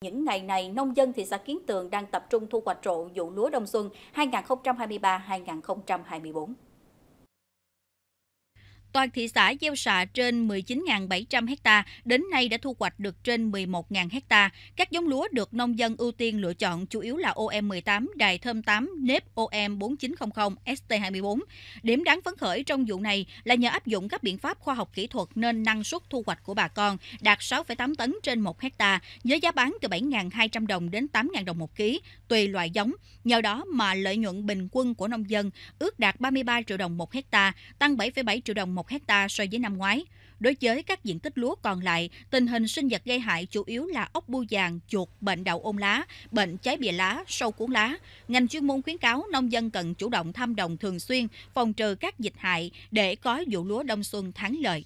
Những ngày này, nông dân thị xã Kiến Tường đang tập trung thu hoạch rộ vụ lúa đông xuân 2023-2024. Toàn thị xã gieo xạ trên 19.700 ha, đến nay đã thu hoạch được trên 11.000 ha. Các giống lúa được nông dân ưu tiên lựa chọn chủ yếu là OM18, Đài Thơm 8, nếp OM4900, ST24. Điểm đáng phấn khởi trong vụ này là nhờ áp dụng các biện pháp khoa học kỹ thuật nên năng suất thu hoạch của bà con đạt 6,8 tấn trên 1 ha, với giá bán từ 7.200 đồng đến 8.000 đồng một ký, tùy loại giống. Nhờ đó mà lợi nhuận bình quân của nông dân ước đạt 33 triệu đồng một ha, tăng 7,7 triệu đồng một 1 hecta so với năm ngoái. Đối với các diện tích lúa còn lại, tình hình sinh vật gây hại chủ yếu là ốc bu vàng, chuột, bệnh đậu ôn lá, bệnh cháy bìa lá, sâu cuốn lá. Ngành chuyên môn khuyến cáo nông dân cần chủ động thăm đồng thường xuyên, phòng trừ các dịch hại để có vụ lúa đông xuân thắng lợi.